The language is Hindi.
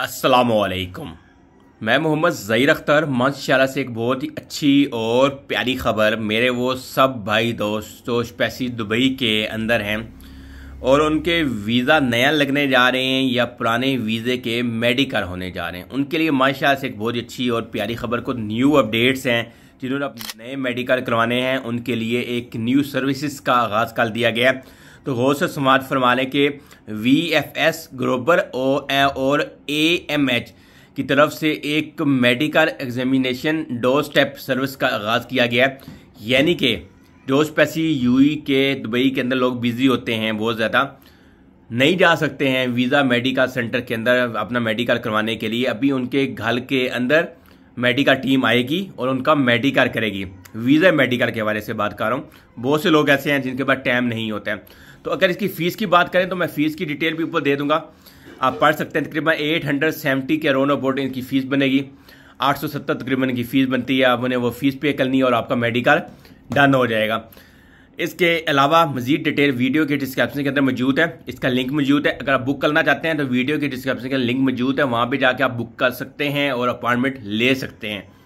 असलकम मैं मोहम्मद ज़हीर अख्तर माशाला से एक बहुत ही अच्छी और प्यारी खबर मेरे वो सब भाई दोस्त जो स्पेसी दुबई के अंदर हैं और उनके वीज़ा नया लगने जा रहे हैं या पुराने वीज़े के मेडिकल होने जा रहे हैं उनके लिए माशाला से एक बहुत ही अच्छी और प्यारी खबर को न्यू अपडेट्स हैं जिन्होंने अब नए मेडिकल करवाने हैं उनके लिए एक न्यू सर्विसज़ का आगाज़ कर दिया गया है तो गौस समाज फरमा लें कि वी एफ एस ग्रोबर और ए एम एच की तरफ से एक medical examination door step service का आगाज़ किया गया है यानी कि डोज यू ई के दुबई के अंदर लोग बिज़ी होते हैं बहुत ज़्यादा नहीं जा सकते हैं वीज़ा मेडिकल सेंटर के अंदर अपना मेडिकल करवाने के लिए अभी उनके घर के अंदर मेडिकल टीम आएगी और उनका मेडिकल करेगी वीज़ा मेडिकल के बारे से बात कर रहा हूँ बहुत से लोग ऐसे हैं जिनके पास टाइम नहीं होता है तो अगर इसकी फ़ीस की बात करें तो मैं फ़ीस की डिटेल भी ऊपर दे दूंगा आप पढ़ सकते हैं तकरीबन एट हंड्रेड सेवेंटी के रोनो बोर्ड इनकी फ़ीस बनेगी आठ सौ सत्तर तकरीबन इनकी फ़ीस बनती है आप उन्हें वो फ़ीस पे करनी है और आपका मेडिकल डन हो जाएगा इसके अलावा मजीद डिटेल वीडियो के डिस्क्रिप्शन के अंदर मौजूद है इसका लिंक मौजूद है अगर आप बुक करना चाहते हैं तो वीडियो के डिस्क्रिप्शन का लिंक मौजूद है वहाँ पर जाकर आप बुक कर सकते हैं और अपॉइंटमेंट ले सकते हैं